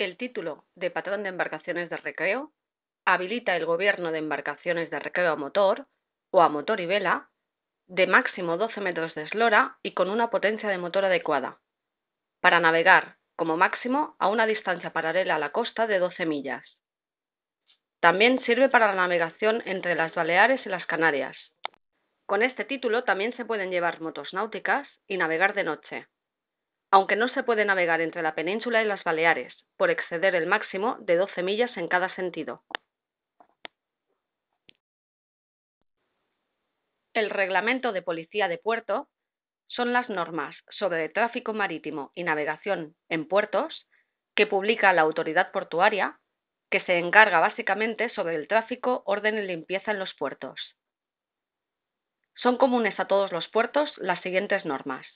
El título de Patrón de Embarcaciones de Recreo habilita el gobierno de embarcaciones de recreo a motor o a motor y vela de máximo 12 metros de eslora y con una potencia de motor adecuada, para navegar como máximo a una distancia paralela a la costa de 12 millas. También sirve para la navegación entre las Baleares y las Canarias. Con este título también se pueden llevar motos náuticas y navegar de noche aunque no se puede navegar entre la península y las Baleares, por exceder el máximo de 12 millas en cada sentido. El Reglamento de Policía de Puerto son las normas sobre tráfico marítimo y navegación en puertos que publica la autoridad portuaria, que se encarga básicamente sobre el tráfico, orden y limpieza en los puertos. Son comunes a todos los puertos las siguientes normas.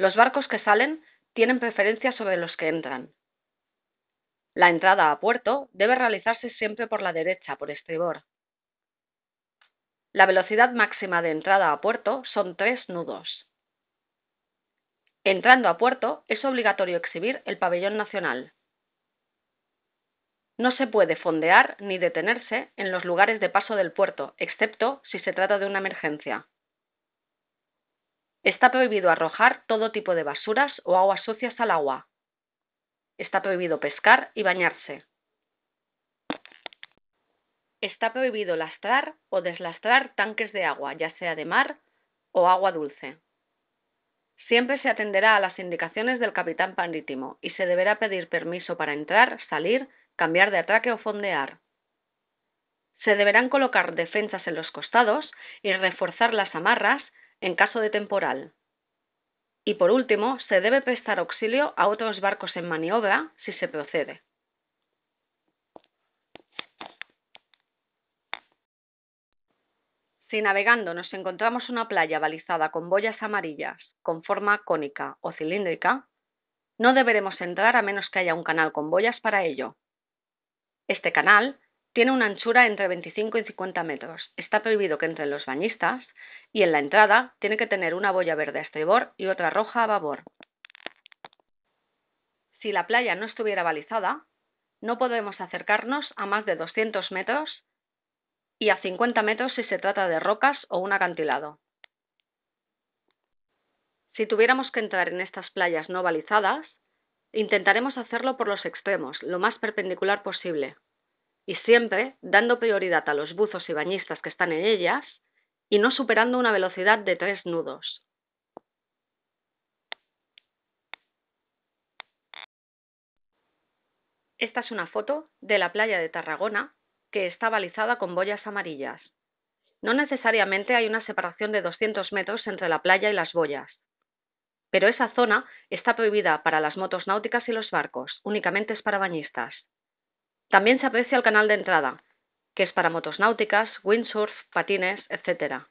Los barcos que salen tienen preferencia sobre los que entran. La entrada a puerto debe realizarse siempre por la derecha, por estribor. La velocidad máxima de entrada a puerto son tres nudos. Entrando a puerto es obligatorio exhibir el pabellón nacional. No se puede fondear ni detenerse en los lugares de paso del puerto, excepto si se trata de una emergencia. Está prohibido arrojar todo tipo de basuras o aguas sucias al agua. Está prohibido pescar y bañarse. Está prohibido lastrar o deslastrar tanques de agua, ya sea de mar o agua dulce. Siempre se atenderá a las indicaciones del capitán pandítimo y se deberá pedir permiso para entrar, salir, cambiar de atraque o fondear. Se deberán colocar defensas en los costados y reforzar las amarras en caso de temporal. Y por último, se debe prestar auxilio a otros barcos en maniobra si se procede. Si navegando nos encontramos una playa balizada con boyas amarillas, con forma cónica o cilíndrica, no deberemos entrar a menos que haya un canal con boyas para ello. Este canal tiene una anchura entre 25 y 50 metros. Está prohibido que entren los bañistas y en la entrada tiene que tener una boya verde a estribor y otra roja a babor. Si la playa no estuviera balizada, no podemos acercarnos a más de 200 metros y a 50 metros si se trata de rocas o un acantilado. Si tuviéramos que entrar en estas playas no balizadas, intentaremos hacerlo por los extremos, lo más perpendicular posible, y siempre dando prioridad a los buzos y bañistas que están en ellas y no superando una velocidad de tres nudos. Esta es una foto de la playa de Tarragona que está balizada con boyas amarillas. No necesariamente hay una separación de 200 metros entre la playa y las boyas, pero esa zona está prohibida para las motos náuticas y los barcos, únicamente es para bañistas. También se aprecia el canal de entrada, que es para motos náuticas, windsurf, patines, etc.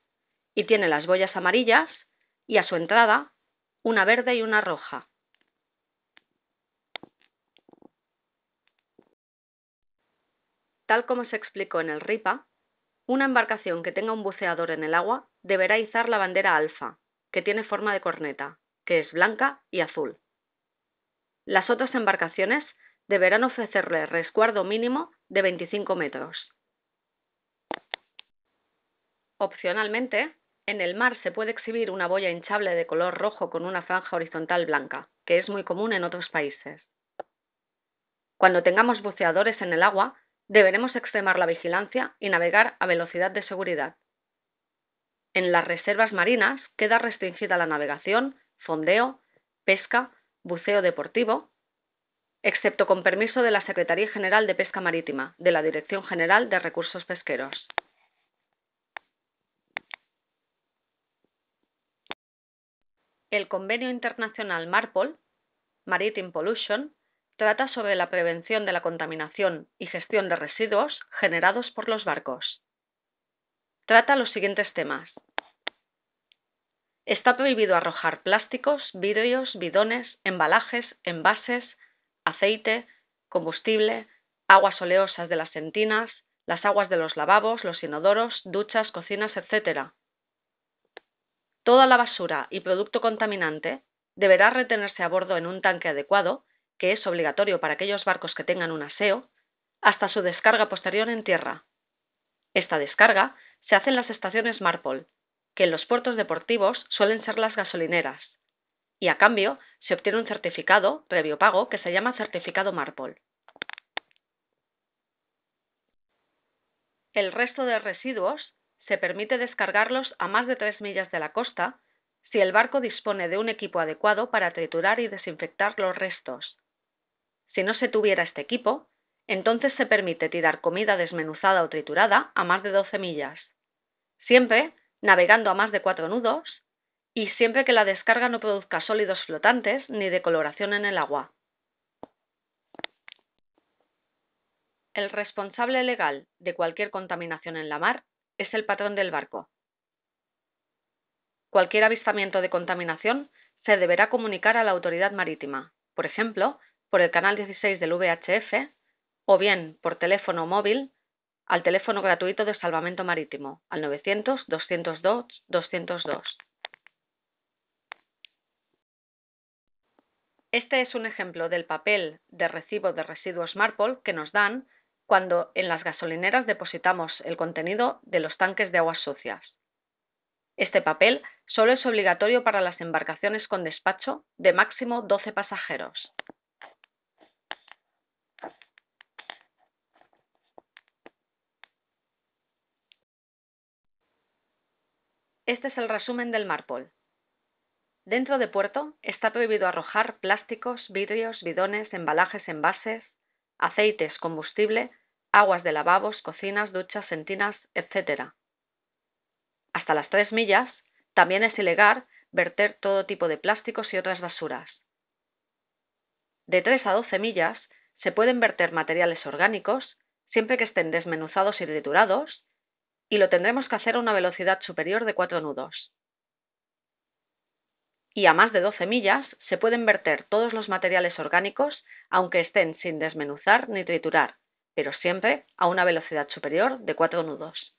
Y tiene las boyas amarillas y a su entrada una verde y una roja. Tal como se explicó en el RIPA, una embarcación que tenga un buceador en el agua deberá izar la bandera alfa, que tiene forma de corneta, que es blanca y azul. Las otras embarcaciones deberán ofrecerle resguardo mínimo de 25 metros. Opcionalmente, en el mar se puede exhibir una boya hinchable de color rojo con una franja horizontal blanca, que es muy común en otros países. Cuando tengamos buceadores en el agua, deberemos extremar la vigilancia y navegar a velocidad de seguridad. En las reservas marinas queda restringida la navegación, fondeo, pesca, buceo deportivo excepto con permiso de la Secretaría General de Pesca Marítima, de la Dirección General de Recursos Pesqueros. El Convenio Internacional MARPOL, Maritime Pollution, trata sobre la prevención de la contaminación y gestión de residuos generados por los barcos. Trata los siguientes temas. Está prohibido arrojar plásticos, vidrios, bidones, embalajes, envases, aceite, combustible, aguas oleosas de las sentinas, las aguas de los lavabos, los inodoros, duchas, cocinas, etc. Toda la basura y producto contaminante deberá retenerse a bordo en un tanque adecuado, que es obligatorio para aquellos barcos que tengan un aseo, hasta su descarga posterior en tierra. Esta descarga se hace en las estaciones Marpol, que en los puertos deportivos suelen ser las gasolineras y a cambio se obtiene un certificado, previo pago, que se llama certificado Marpol. El resto de residuos se permite descargarlos a más de 3 millas de la costa si el barco dispone de un equipo adecuado para triturar y desinfectar los restos. Si no se tuviera este equipo, entonces se permite tirar comida desmenuzada o triturada a más de 12 millas, siempre navegando a más de 4 nudos y siempre que la descarga no produzca sólidos flotantes ni decoloración en el agua. El responsable legal de cualquier contaminación en la mar es el patrón del barco. Cualquier avistamiento de contaminación se deberá comunicar a la autoridad marítima, por ejemplo, por el canal 16 del VHF o bien por teléfono móvil al teléfono gratuito de salvamento marítimo al 900 202 202. Este es un ejemplo del papel de recibo de residuos MARPOL que nos dan cuando en las gasolineras depositamos el contenido de los tanques de aguas sucias. Este papel solo es obligatorio para las embarcaciones con despacho de máximo 12 pasajeros. Este es el resumen del MARPOL. Dentro de puerto está prohibido arrojar plásticos, vidrios, bidones, embalajes, envases, aceites, combustible, aguas de lavabos, cocinas, duchas, sentinas, etc. Hasta las 3 millas también es ilegal verter todo tipo de plásticos y otras basuras. De 3 a 12 millas se pueden verter materiales orgánicos siempre que estén desmenuzados y triturados, y lo tendremos que hacer a una velocidad superior de 4 nudos y a más de 12 millas se pueden verter todos los materiales orgánicos, aunque estén sin desmenuzar ni triturar, pero siempre a una velocidad superior de 4 nudos.